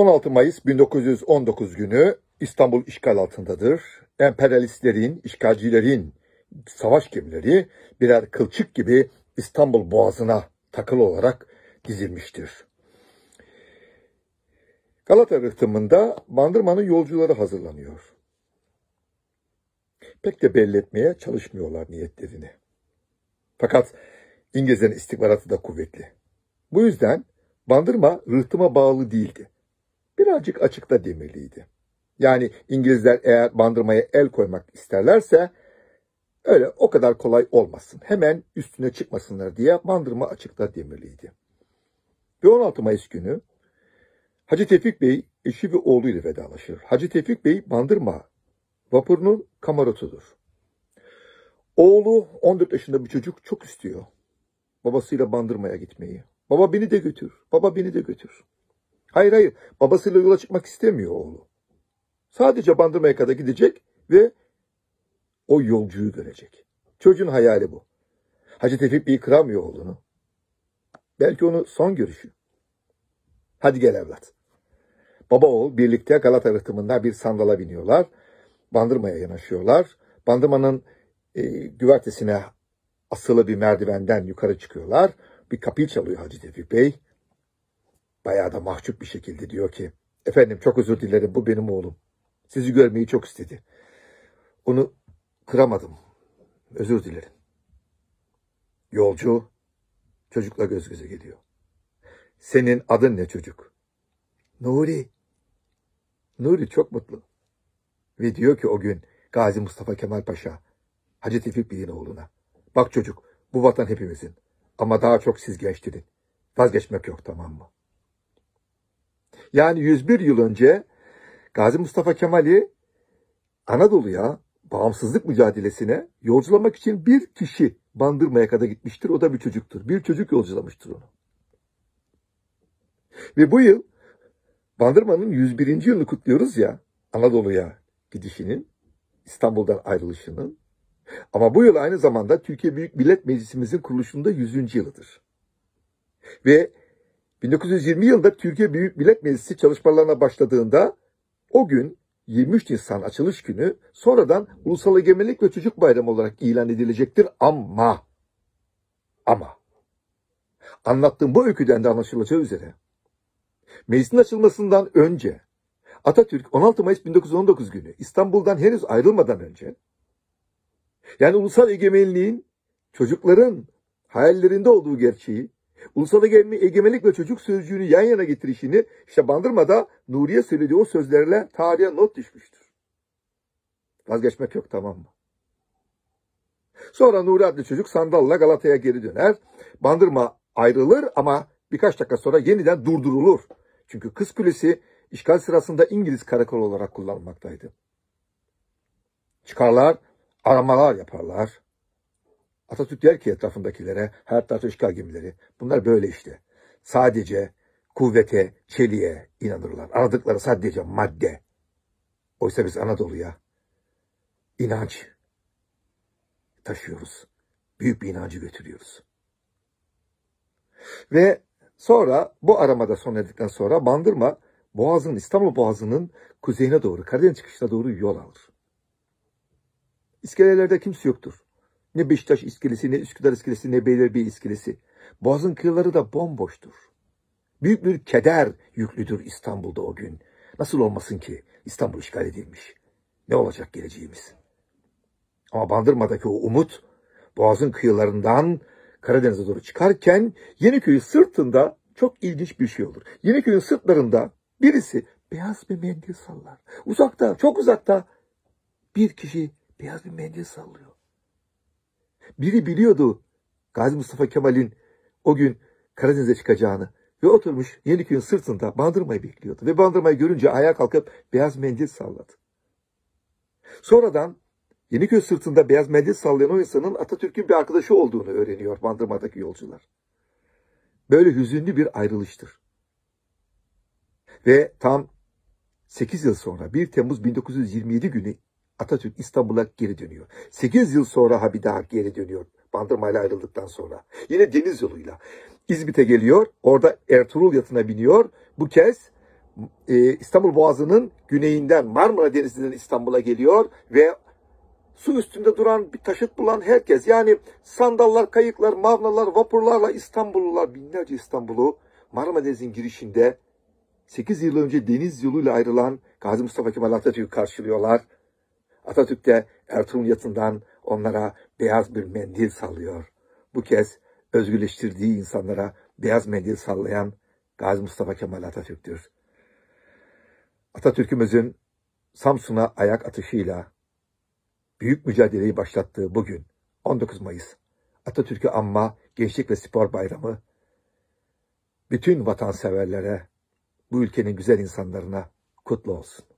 16 Mayıs 1919 günü İstanbul işgal altındadır. Emperyalistlerin, işgalcilerin savaş gemileri birer kılçık gibi İstanbul boğazına takılı olarak dizilmiştir. Galata rıhtımında Bandırma'nın yolcuları hazırlanıyor. Pek de belli etmeye çalışmıyorlar niyetlerini. Fakat İngilizlerin istihbaratı da kuvvetli. Bu yüzden Bandırma rıhtıma bağlı değildi birazcık açıkta demeliydi. Yani İngilizler eğer bandırmaya el koymak isterlerse öyle o kadar kolay olmasın. Hemen üstüne çıkmasınlar diye bandırma açıkta demirliydi. Ve 16 Mayıs günü Hacı Tevfik Bey eşi ve oğluyla vedalaşır. Hacı Tevfik Bey bandırma vapurunun kamarotudur. Oğlu 14 yaşında bir çocuk çok istiyor. Babasıyla bandırmaya gitmeyi. Baba beni de götür. Baba beni de götür. Hayır hayır babasıyla yola çıkmak istemiyor oğlu. Sadece Bandırma'ya kadar gidecek ve o yolcuyu görecek. Çocuğun hayali bu. Hacı Tevfik Bey kıramıyor oğlunu. Belki onu son görüşü. Hadi gel evlat. Baba oğul birlikte Galata rıhtımında bir sandala biniyorlar. Bandırma'ya yanaşıyorlar. Bandırma'nın e, güvertesine asılı bir merdivenden yukarı çıkıyorlar. Bir kapıyı çalıyor Hacı Tevfik Bey. Bayağı da mahcup bir şekilde diyor ki efendim çok özür dilerim bu benim oğlum. Sizi görmeyi çok istedi. Onu kıramadım. Özür dilerim. Yolcu çocukla göz göze geliyor. Senin adın ne çocuk? Nuri. Nuri çok mutlu. Ve diyor ki o gün Gazi Mustafa Kemal Paşa, Hacı Tevfik Bey'in oğluna. Bak çocuk bu vatan hepimizin ama daha çok siz gençtirin. Vazgeçmek yok tamam mı? Yani 101 yıl önce Gazi Mustafa Kemal'i Anadolu'ya bağımsızlık mücadelesine yolculamak için bir kişi Bandırma'ya kadar gitmiştir. O da bir çocuktur. Bir çocuk yolculamıştır onu. Ve bu yıl Bandırma'nın 101. yılını kutluyoruz ya Anadolu'ya gidişinin, İstanbul'dan ayrılışının. Ama bu yıl aynı zamanda Türkiye Büyük Millet Meclisimizin kuruluşunda 100. yılıdır. Ve 1920 yılında Türkiye Büyük Millet Meclisi çalışmalarına başladığında o gün 23 Nisan açılış günü sonradan Ulusal Egemenlik ve Çocuk Bayramı olarak ilan edilecektir ama ama anlattığım bu öyküden de anlaşılacağı üzere meclisin açılmasından önce Atatürk 16 Mayıs 1919 günü İstanbul'dan henüz ayrılmadan önce yani ulusal egemenliğin çocukların hayallerinde olduğu gerçeği Ulusal egemenlik ve çocuk sözcüğünü yan yana getirişini işte Bandırma'da Nuriye söylediği o sözlerle tarihe not düşmüştür. Vazgeçmek yok tamam mı? Sonra Nuri adlı çocuk sandalla Galata'ya geri döner. Bandırma ayrılır ama birkaç dakika sonra yeniden durdurulur. Çünkü Kız Kulesi işgal sırasında İngiliz karakol olarak kullanılmaktaydı. Çıkarlar, aramalar yaparlar. Atatürk der ki etrafındakilere her tarafta işgal gemileri. Bunlar böyle işte. Sadece kuvvete, çeliğe inanırlar. Aradıkları sadece madde. Oysa biz Anadolu'ya inanç taşıyoruz. Büyük bir inancı götürüyoruz. Ve sonra bu aramada son edildikten sonra Bandırma Boğaz'ın İstanbul Boğazı'nın kuzeyine doğru Karadeniz çıkışına doğru yol alır. İskelelerde kimse yoktur. Ne Beşiktaş iskelesi, ne Üsküdar iskelesi, ne Beylerbeyi iskelesi. Boğazın kıyıları da bomboştur. Büyük bir keder yüklüdür İstanbul'da o gün. Nasıl olmasın ki İstanbul işgal edilmiş. Ne olacak geleceğimiz? Ama Bandırma'daki o umut Boğaz'ın kıyılarından Karadeniz'e doğru çıkarken Yeniköy'ün sırtında çok ilginç bir şey olur. Yeniköy'ün sırtlarında birisi beyaz bir mendil sallar. Uzakta, çok uzakta bir kişi beyaz bir mendil sallıyor. Biri biliyordu Gazi Mustafa Kemal'in o gün Karadeniz'e çıkacağını ve oturmuş Yeniköy'ün sırtında bandırmayı bekliyordu. Ve bandırmayı görünce ayağa kalkıp beyaz mendil salladı. Sonradan Yeniköy sırtında beyaz mendil sallayan o insanın Atatürk'ün bir arkadaşı olduğunu öğreniyor bandırmadaki yolcular. Böyle hüzünlü bir ayrılıştır. Ve tam 8 yıl sonra 1 Temmuz 1927 günü Atatürk İstanbul'a geri dönüyor. 8 yıl sonra ha bir daha geri dönüyor. Bandırma ile ayrıldıktan sonra. Yine deniz yoluyla. İzmit'e geliyor. Orada Ertuğrul yatına biniyor. Bu kez e, İstanbul Boğazı'nın güneyinden Marmara Denizi'nden İstanbul'a geliyor ve su üstünde duran bir taşıt bulan herkes yani sandallar, kayıklar, mavnalar, vapurlarla İstanbullular binlerce İstanbul'u Marmara Denizi'nin girişinde 8 yıl önce deniz yoluyla ayrılan Gazi Mustafa Kemal Atatürk'ü karşılıyorlar. Atatürk de Ertuğrul Yatın'dan onlara beyaz bir mendil sallıyor. Bu kez özgürleştirdiği insanlara beyaz mendil sallayan Gazi Mustafa Kemal Atatürk'tür. Atatürk'ümüzün Samsun'a ayak atışıyla büyük mücadeleyi başlattığı bugün 19 Mayıs Atatürk'ü anma Gençlik ve Spor Bayramı bütün vatanseverlere, bu ülkenin güzel insanlarına kutlu olsun.